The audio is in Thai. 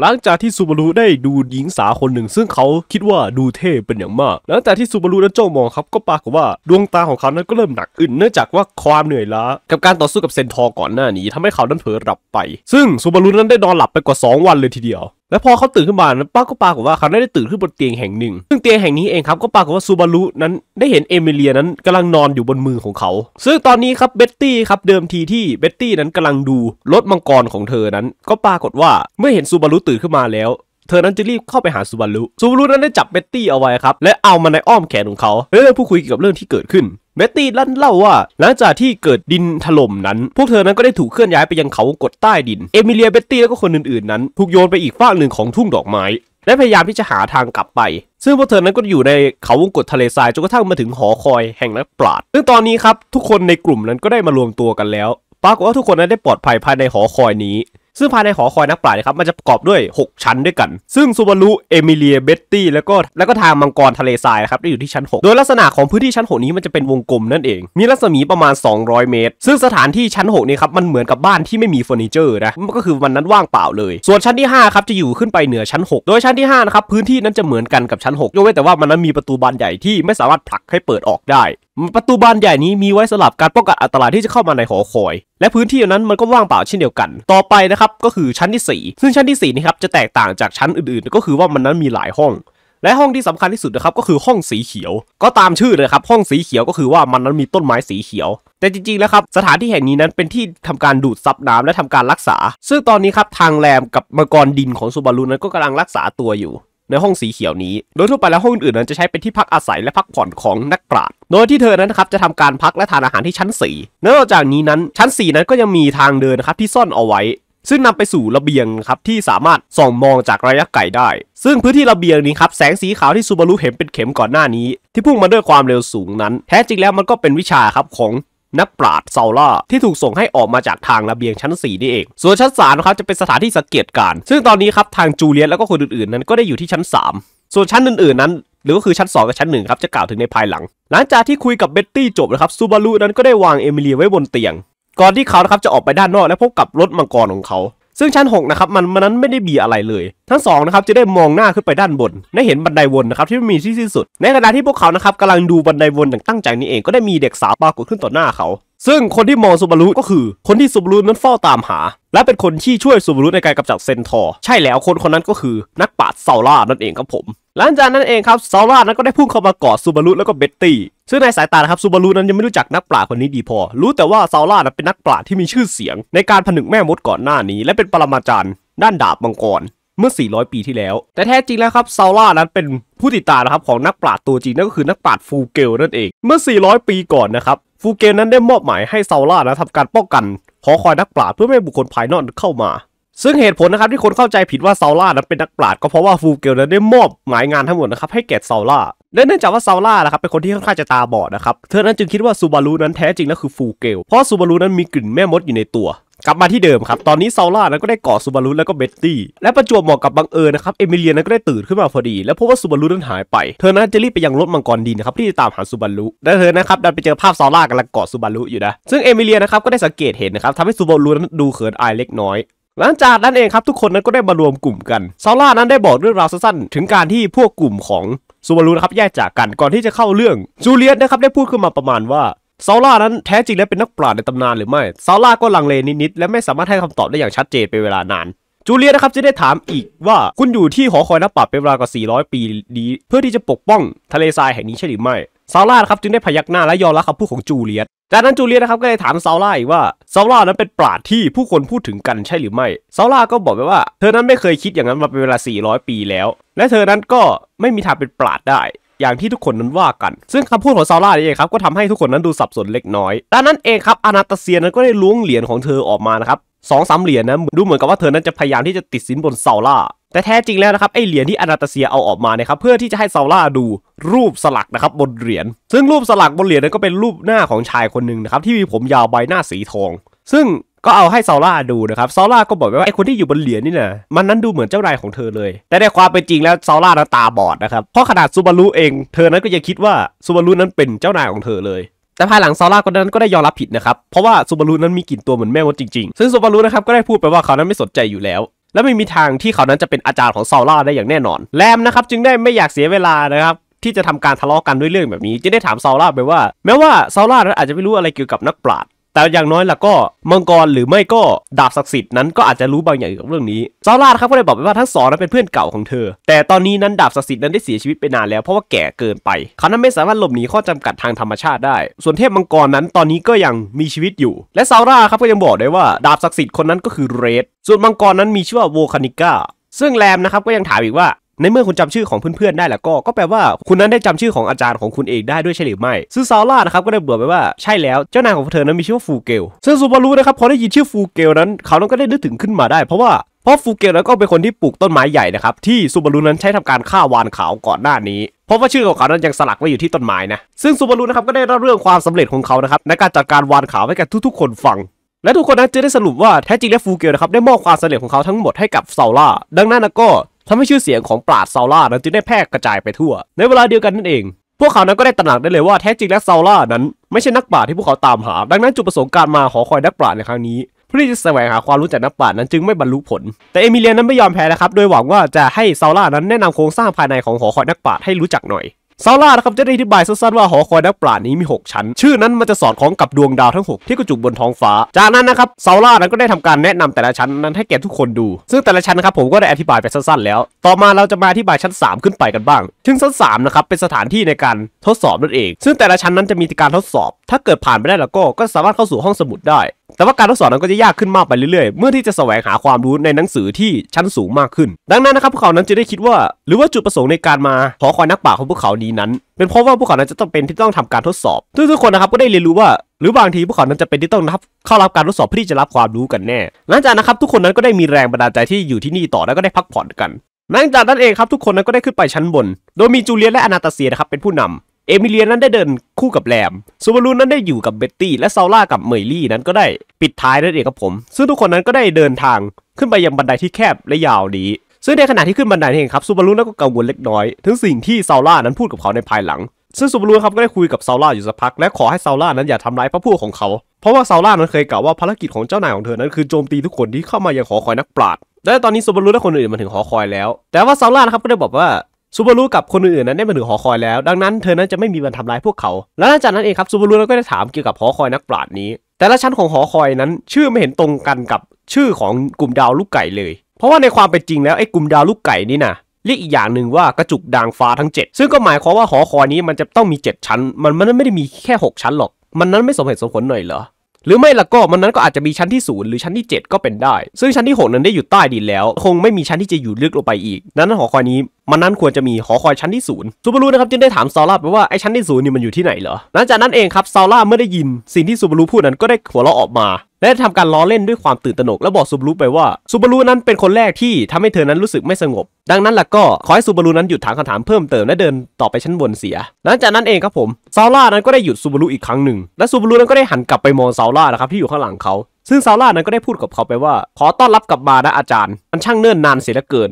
หลังจากที่ซูบารุได้ดูหญิงสาวคนหนึ่ง ซึ่งเขาคิดว่าดูเท่เป็นอย่างมาก หลังจากที่ซูบารุนั้นจ้องมองครับก็ปรากฏว่า ดวงตาของเขานั้นก็เริ่มหนักอึนเนื่องจากว่าความเหนื่อยล้า กับการต่อสู้กับเซนทอก่อนหน้านี้ทำให้เขานั้นเผลอหลับไป ซึ่งซูบารุนั้นได้นอนหลับไปกว่า 2 วันเลยทีเดียวแล้วพอเขาตื่นขึ้นมาป้าก็ปรากฏว่าเขาได้ตื่นขึ้นบนเตียงแห่งหนึ่งซึ่งเตียงแห่งนี้เองครับก็ปรากฏว่าซูบารุนั้นได้เห็นเอมิเลียนั้นกำลังนอนอยู่บนมือของเขาซึ่งตอนนี้ครับเบ็ตตี้ครับเดิมทีที่เบ็ตตี้นั้นกำลังดู รถมังกรของเธอนั้นก็ปรากฏว่าเมื่อเห็นซูบารุตื่นขึ้นมาแล้วเธอนั้นจะรีบเข้าไปหาซูบารุ ซูบารุนั้นได้จับเบ็ตตี้เอาไว้ครับ และเอามันในอ้อมแขนของเขา แล้เได้พูดคุยเกี่ยวกับเรื่องที่เกิดขึ้น เบ็ตตี้ลั่นเล่าว่า หลังจากที่เกิดดินถล่มนั้น พวกเธอนั้นก็ได้ถูกเคลื่อนย้ายไปยังเขากดใต้ดิน เอมิเลีย เบ็ตตี้และก็คนอื่น ๆ นั้นถูกโยนไปอีกฝากหนึ่งของทุ่งดอกไม้ และพยายามที่จะหาทางกลับไป ซึ่งพวกเธอนั้นก็อยู่ในเขาวงกฏทะเลทรายจนกระทั่งมาถึงหอคอยแห่งนักปราชญ์ซึ่งตอนนี้ครับทุกคนในกลุ่มนั้นก็ได้มารวมตัวกันแล้วปรากฏว่าทุกคนนั้นได้ปลอดภัยภายในหอคอยนี้ซึ่งภายในหอคอยนักปราชญ์นะครับมันจะประกอบด้วย 6 ชั้นด้วยกัน ซึ่งซูบารุเอมิเลีย เบตตี้ แล้วก็ แล้วก็ทางมังกรทะเลทรายนะครับได้อยู่ที่ชั้น 6 โดยลักษณะของพื้นที่ชั้น 6 นี้มันจะเป็นวงกลมนั่นเอง มีรัศมีประมาณ 200 เมตร ซึ่งสถานที่ชั้น6นี้ครับมันเหมือนกับบ้านที่ไม่มีเฟอร์นิเจอร์นะมันก็คือวันนั้นว่างเปล่าเลย ส่วนชั้นที่ 5 ครับจะอยู่ขึ้นไปเหนือชั้น 6 โดยชั้นที่ 5 นะครับพื้นที่นั้นจะเหมือนกันกับชั้น 6ยกเว้นแต่ว่ามันนั้นมีประตูบานใหญ่ที่ไม่สามารถผลักให้เปิดออกได้ประตูบานใหญ่นี้มีไว้สำหรับการป้องกันอันตรายที่จะเข้ามาในหอคอย และพื้นที่นั้นมันก็ว่างเปล่าเช่นเดียวกันต่อไปนะครับก็คือชั้นที่ 4 ซึ่งชั้นที่4นี่ครับจะแตกต่างจากชั้นอื่นๆก็คือว่ามันนั้นมีหลายห้องและห้องที่สำคัญที่สุดนะครับก็คือห้องสีเขียว ก็ตามชื่อเลยครับห้องสีเขียวก็คือว่ามันนั้นมีต้นไม้สีเขียว แต่จริงๆแล้วครับสถานที่แห่งนี้นั้นเป็นที่ทำการดูดซับน้ำและทำการรักษา ซึ่งตอนนี้ครับทางแรมกับมังกรดินของซูบารุนั้นก็กำลังรักษาตัวอยู่ในห้องสีเขียวนี้ โดยทั่วไปแล้วห้องอื่นนั้นจะใช้เป็นที่พักอาศัยและพักผ่อนของนักปราชญ์โดยที่เธอนั้นนะครับจะทำการพักและทานอาหารที่ชั้น4นอกจากนี้นั้นชั้น4นั้นก็ยังมีทางเดินนะครับที่ซ่อนเอาไว้ ซึ่งนำไปสู่ระเบียงครับที่สามารถส่องมองจากระยะไกลได้ ซึ่งพื้นที่ระเบียงนี้ครับแสงสีขาวที่ซูบารุเห็นเป็นเข็มก่อนหน้านี้ที่พุ่งมาด้วยความเร็วสูงนั้นแท้จริงแล้วมันก็เป็นวิชาครับของนักปราดเซาล่าที่ถูกส่งให้ออกมาจากทางระเบียงชั้น4นี่เอง ส่วนชั้น3นะครับจะเป็นสถานที่สังเกตการ ซึ่งตอนนี้ครับทางจูเลียนแล้วก็คนอื่นๆ นั้นก็ได้อยู่ที่ชั้น 3 ส่วนชั้นอื่นๆนั้น หรือ ก็คือชั้น 2 กับชั้น1ครับจะกล่าวถึงในภายหลัง หลังจากที่คุยกับเบ็ตตี้จบนะครับซูบารุนั้นก็ได้วางเอมิเลียไว้บนเตียง ก่อนที่เขานะครับจะออกไปด้านนอกและพบกับรถมังกรของเขาซึ่งชั้น6นะครับมันมันนั้นไม่ได้บีอะไรเลยทั้ง2นะครับจะได้มองหน้าขึ้นไปด้านบน ได้เห็นบันไดวนนะครับที่มีที่สิ้นสุด ในขณะที่พวกเขานะครับกำลังดูบันไดวนอย่างตั้งใจนี้เองก็ได้มีเด็กสาวปรากฏขึ้นต่อหน้าเขาซึ่งคนที่มองซูบารุก็คือคนที่ซูบารุนั้นเฝ้าตามหา และเป็นคนที่ช่วยซูบารุในการกำจัดเซนทอร์ใช่แล้วคนคนนั้นก็คือนักปราชญ์เซาร่านั่นเองครับผมหลังจากนั้นเองครับซาร่านั้นก็ได้พุ่งเข้ามากอดซูบารุแล้วก็เบ็ตตี้ซึ่งในสายตาครับซูบารุนั้นยังไม่รู้จักนักปราชคนนี้ดีพอ รู้แต่ว่าซาร่านั้นเป็นนักปราชที่มีชื่อเสียง ในการผนึกแม่มดก่อนหน้านี้ และเป็นปรมาจารย์ด้านดาบมังกรเมื่อ 400 ปีที่แล้ว แต่แท้จริงแล้วครับซาร่านั้นเป็นผู้ติดตามนะครับของนักปราชตัวจริงนั่นก็คือนักปราชฟูเกลนั่นเองเมื่อ 400 ปีก่อนนะครับ ฟูเกลนั้นได้มอบหมายให้ซาร่านะทำการป้องกันขอคอยนักปราชเพื่อไม่ให้บุคคลภายนอกเข้ามาซึ่งเหตุผลนะครับที่คนเข้าใจผิดว่าซาล่านั้นเป็นนักปราชญ์ก็เพราะว่าฟูเกลนั้นได้มอบ หมายงานทั้งหมดนะครับให้แก่ซาล่าเนื่องจากว่าซาล่านะครับเป็นคนที่ค่อนข้างจะตาบอดนะครับ เธอนั้นจึงคิดว่าซูบารุนั้นแท้จริงแล้วคือฟูเกล เพราะซูบารุนั้นมีกลิ่นแม่มดอยู่ในตัว กลับมาที่เดิมครับ ตอนนี้ซาล่านั้นก็ได้ก่อซูบารุแล้วก็เบ็ตตี้ และประจวบเหมาะกับบังเอิญนะครับเอมิเลียนั้นก็ได้ตื่นขึ้นมาพอดีและพบว่าซูบารุนั้นหายไป เธอนั้นจะรีบไปยังรถมังกรดินนะครับที่จะตามหาซูบารุและเธอนะครับดันไปเจอภาพซาล่ากำลังกอดซูบารุอยู่นะซึ่งเอมิเลียนะครับก็ได้สังเกตเห็นนะครับทำให้ซูบารุนั้นดูเขินอายเล็กน้อยหลังจากนั้นเองครับทุกคนนั้นก็ได้มารวมกลุ่มกันซาร่านั้นได้บอกเรื่องราวสั้นๆถึงการที่พวกกลุ่มของซูบารุนะครับแยกจากกันก่อนที่จะเข้าเรื่องจูเลียตนะครับได้พูดขึ้นมาประมาณว่าซาร่านั้นแท้จริงแล้วเป็นนักปราชญ์ในตำนานหรือไม่ซาร่าก็ลังเลนิดๆและไม่สามารถให้คำตอบได้อย่างชัดเจนเป็นเวลานานจูเลียนะครับจะได้ถามอีกว่าคุณอยู่ที่หอคอยนักปราชญ์เป็นเวลากว่า 400 ปีดีเพื่อที่จะปกป้องทะเลทรายแห่งนี้ใช่หรือไม่ซาร่าครับจึงได้พยักหน้าและยอมรับคำพูดของจูเลียต จากนั้นจูเลียตนะครับก็เลยถามซาร่าอีกว่าซาร่านั้นเป็นปราชญ์ที่ผู้คนพูดถึงกันใช่หรือไม่ซาร่าก็บอกไปว่าเธอนั้นไม่เคยคิดอย่างนั้นมาเป็นเวลา 400 ปีแล้ว และเธอนั้นก็ไม่มีทางเป็นปราชญ์ได้ อย่างที่ทุกคนนั้นว่ากัน ซึ่งคำพูดของซาร่าเองครับก็ทำให้ทุกคนนั้นดูสับสนเล็กน้อยดังนั้นเองครับอนาตาเซียนั้นก็ได้ล้วงเหรียญของเธอออกมานะครับสองสามเหรียญนนะดูเหมือนกับว่าเธอนั้นจะพยายามที่จะติดสินบนเซาล่าแต่แท้จริงแล้วนะครับไอเหรียญที่อนาตาเซียเอาออกมานะครับเพื่อที่จะให้เซาล่าดูรูปสลักนะครับบนเหรียญซึ่งรูปสลักบนเหรียญนั้นก็เป็นรูปหน้าของชายคนหนึ่งนะครับที่มีผมยาวใบหน้าสีทองซึ่งก็เอาให้เซาล่าดูนะครับเซาล่าก็บอกไว้ว่าไอคนที่อยู่บนเหรียญนี่นะมันนั้นดูเหมือนเจ้านายของเธอเลย แต่ในความเป็นจริงแล้วเซาล่านตาบอดนะครับเพราะขนาดซูบารุเองเธอนั้นก็ยังคิดว่าซูบารุนั้นเป็นเจ้านายของเธอเลยแต่ภายหลังซาร่าคนนั้นก็ได้ยอมรับผิดนะครับ เพราะว่าซูบารุนั้นมีกลิ่นตัวเหมือนแม่มดจริงๆ ซึ่งซูบารุนะครับก็ได้พูดไปว่าเขานั้นไม่สนใจอยู่แล้ว และไม่มีทางที่เขานั้นจะเป็นอาจารย์ของซาร่าได้อย่างแน่นอนแรมนะครับจึงได้ไม่อยากเสียเวลานะครับที่จะทำการทะเลาะกันด้วยเรื่องแบบนี้จะได้ถามซาร่าไปว่า แม้ว่าซาร่านั้นอาจจะไม่รู้อะไรเกี่ยวกับนักปราชแต่อย่างน้อยล่ะก็มังกรหรือไม่ก็ดาบศักดิ์สิทธิ์นั้นก็อาจจะรู้บางอย่างเกี่ยวกับเรื่องนี้ซาร่าครับก็ได้บอกไปว่าทั้งสองนั้นเป็นเพื่อนเก่าของเธอ แต่ตอนนี้นั้นดาบศักดิ์สิทธิ์นั้นได้เสียชีวิตไปนานแล้ว เพราะว่าแก่เกินไป เขานั้นไม่สามารถหลบหนีข้อจำกัดทางธรรมชาติได้ ส่วนเทพมังกรนั้นตอนนี้ก็ยังมีชีวิตอยู่ และซาร่าครับก็ยังบอกได้ว่าดาบศักดิ์สิทธิ์คนนั้นก็คือเรดส่วนมังกรนั้นมีชื่อว่าโวคานิก้าซึ่งแรมนะครับก็ยังถามอีกว่าในเมื่อคุณจำชื่อของเพื่อน ๆ ได้แล้วก็ก็แปลว่าคุณนั้นได้จำชื่อของอาจารย์ของคุณเองได้ด้วยใช่หรือไม่ซึ่งซาร่านะครับก็ได้เบื่อไปว่าใช่แล้ว เจ้านายของเธอนั้นมีชื่อว่าฟูเกลซึ่งซูบารุนะครับพอได้ยินชื่อฟูเกลนั้นเขานั้นก็ได้นึกถึงขึ้นมาได้เพราะว่าเพราะฟูเกลนั้นก็เป็นคนที่ปลูกต้นไม้ใหญ่นะครับที่ซูบารุนั้นใช้ทำการฆ่าวานขาวก่อนหน้านี้เพราะว่าชื่อของเขานั้นยังสลักไว้อยู่ที่ต้นไม้นะ ซึ่งซูบารุนะครับก็ได้เล่าเรื่องความสำเร็จของเขานะครับในการจัดการวานขาวให้กับทุก ๆคนฟังและทุกคนนั้นจะได้สรุปว่าแท้จริงแล้วฟูเกลนะครับได้มอบความสำเร็จของเขาทั้งหมดให้กับซาล่าดังนั้นก็ทำให้ชื่อเสียงของปราดซาล่านั้นจึงได้แพร่กระจายไปทั่ว ในเวลาเดียวกันนั่นเอง พวกเขานั้นก็ได้ตระหนักได้เลยว่าแท้จริงแล้วซาล่านั้นไม่ใช่นักปราที่พวกเขาตามหา ดังนั้นจุดประสงค์การมาขอคอยนักปราดในครั้งนี้เพื่อที่จะแสวงหาความรู้จากนักปราชญ์นั้นจึงไม่บรรลุผล แต่เอมิเลียนั้นไม่ยอมแพ้นะครับโดยหวังว่าจะให้ซาล่านั้นแนะนำโครงสร้างภายในของหอคอยนักปราชญ์ให้รู้จักหน่อยซาร่านะครับจะได้อธิบายสั้นๆว่าหอคอยนักปราดนี้มี 6 ชั้น ชื่อนั้นมันจะสอดคล้องกับดวงดาวทั้ง 6 ที่กระจุกบนท้องฟ้าจากนั้นนะครับซาร่านั้นก็ได้ทำการแนะนำแต่ละชั้นนั้นให้แก่ทุกคนดู ซึ่งแต่ละชั้นนะครับผมก็ได้อธิบายไปสั้นๆแล้ว ต่อมาเราจะมาอธิบายชั้น 3 ขึ้นไปกันบ้างซึ่งชั้น3นะครับเป็นสถานที่ในการทดสอบนั่นเองซึ่งแต่ละชั้นนั้นจะมีการทดสอบ ถ้าเกิดผ่านไปได้แล้วก็ก็สามารถเข้าสู่ห้องสมุดได้แต่ว่าการทดสอบนั้นก็จะยากขึ้นมากไปเรื่อยๆ เมื่อที่จะแสวงหาความรู้ในหนังสือที่ชั้นสูงมากขึ้น ดังนั้นนะครับพวกเขานั้นจะได้คิดว่าหรือว่าจุดประสงค์ในการมาขอคอยนักป่าของพวกเขานี้นั้น เป็นเพราะว่าพวกเขานั้นจะต้องเป็นที่ต้องทำการทดสอบ ทุกๆคนนะครับก็ได้เรียนรู้ว่าหรือบางทีพวกเขานั้นจะเป็นที่ต้องรับ เข้ารับการทดสอบเพื่อที่จะรับความรู้กันแน่ หลังจากนะครับทุกคนนั้นก็ได้มีแรงบันดาลใจที่อยู่ที่นี่ต่อแล้วก็ได้พักผ่อนกัน หลังจากนั้นเองครับทุกคนนั้นก็ได้ขึ้นไปชั้นบน โดยมีจูเลียนและอนาตาเซียนะครับเป็นผู้นำเอมิเลียนั้นได้เดินคู่กับแรมซูบารุนั้นได้อยู่กับเบ็ตตี้และซาล่ากับเมยลี่นั้นก็ได้ปิดท้ายนั่นเองครับผม ซึ่งทุกคนนั้นก็ได้เดินทางขึ้นไปยังบันไดที่แคบและยาวนี้ซึ่งในขณะที่ขึ้นบันไดเองครับซูบารุนั้นก็กังวลเล็กน้อยถึงสิ่งที่ซาล่านั้นพูดกับเขาในภายหลัง ซึ่งซูบารุครับก็ได้คุยกับซาล่าอยู่สักพัก และขอให้ซาล่านั้นอย่าทำร้ายพระพู้ของเขา เพราะว่าซาล่านั้นเคยกล่าวว่าภารกิจของเจ้านายของเธอ นั้น คือโจมตีทุกคนที่เข้ามายังหอคอยนักปราชญ์และตอนนี้ซูบารุและคนอื่นมาถึงหอคอยแล้ว แต่ว่าซาล่านะครับก็ได้บอกว่าซูบารุกับคนอื่นๆนั้นได้มาถึงหอคอยแล้วดังนั้นเธอนั้นจะไม่มีวันทำร้ายพวกเขา และหลังจากนั้นเองครับซูบารุก็ได้ถามเกี่ยวกับหอคอยนักปราดนี้แต่ละชั้นของหอคอยนั้นชื่อไม่เห็นตรงกันกับชื่อของกลุ่มดาวลูกไก่เลย เพราะว่าในความเป็นจริงแล้วไอ้กลุ่มดาวลูกไก่นี่นะเรียกอีกอย่างหนึ่งว่ากระจุกดางฟ้าทั้ง 7 ซึ่งก็หมายความว่าหอคอยนี้ มันจะต้องมี 7 ชั้น มันมันไม่ได้มีแค่ 6 ชั้นหรอก มันนั้นไม่สมเหตุสมผลหน่อยเหรอหรือไม่ละก็มันนั้นก็อาจจะมีชั้นที่0หรือชั้นที่ 7 ก็เป็นได้ ซึ่งชั้นที่ 6 นั้นได้อยู่ใต้ดินแล้ว คงไม่มีชั้นที่จะอยู่ลึกลงไปอีก นั้นหอคอยนี้ มันนั้นควรจะมีหอคอยชั้นที่ศูนย์ซูบารุนะครับจึงได้ถามซาร่าไปว่าไอ้ชั้นที่ศูนย์นี่มันอยู่ที่ไหนเหรอหลังจากนั้นเองครับซาร่าเมื่อได้ยินสิ่งที่ซูบารุพูดนั้นก็ได้หัวเราะออกมาและทำการล้อเล่นด้วยความตื่นตระหนกและบอกซูบารุไปว่าซูบารุนั้นเป็นคนแรกที่ทำให้เธอนั้นรู้สึกไม่สงบ ดังนั้นล่ะก็ ขอให้ซูบารุนั้นหยุดถามคำถามเพิ่มเติมและเดินต่อไปชั้นบนเสีย หลังจากนั้นเองครับผมซาร่านั้นก็ได้หยุดซูบารุอีกครั้งหนึ่งและซูบารุนั้นก็ได้หันกลับไปมองซาร่านะครับที่อยู่ข้างหลังเขา ซึ่งซาร่านั้นก็ได้พูดกับเขาไปว่า ขอต้อนรับกลับมานะอาจารย์มันช่างเนิ่นนานเสียเหลือเกิน